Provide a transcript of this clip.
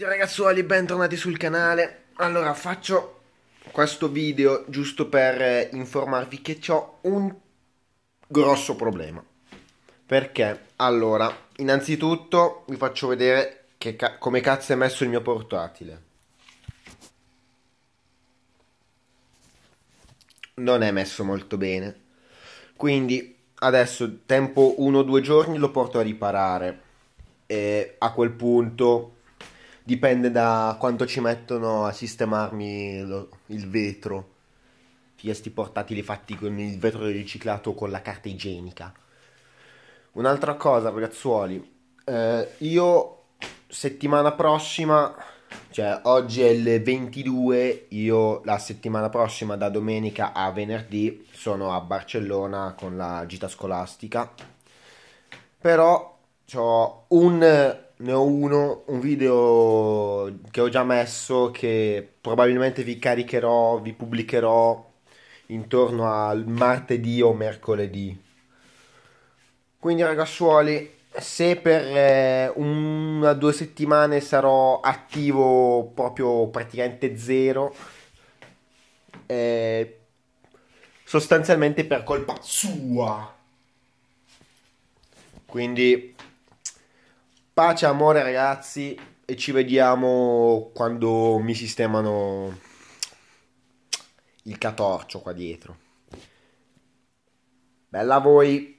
Ciao ragazzuoli, bentornati sul canale. Allora, faccio questo video giusto per eh, informarvi che ho un grosso problema. Perché? Allora, innanzitutto vi faccio vedere ca come cazzo è messo il mio portatile. Non è messo molto bene. Quindi adesso tempo uno o due giorni lo porto a riparare. E a quel punto dipende da quanto ci mettono a sistemarmi lo, il vetro. Sia portatili fatti con il vetro riciclato o con la carta igienica. Un'altra cosa, ragazzuoli, eh, io settimana prossima, cioè oggi è il 22, io la settimana prossima da domenica a venerdì sono a Barcellona con la gita scolastica. Però ho un ne ho uno, un video che ho già messo che probabilmente vi caricherò, vi pubblicherò intorno al martedì o mercoledì. Quindi ragazzuoli, se per eh, una o due settimane sarò attivo proprio praticamente zero, è eh, sostanzialmente per colpa sua. Quindi Pace, e amore ragazzi e ci vediamo quando mi sistemano il catorcio qua dietro. Bella voi!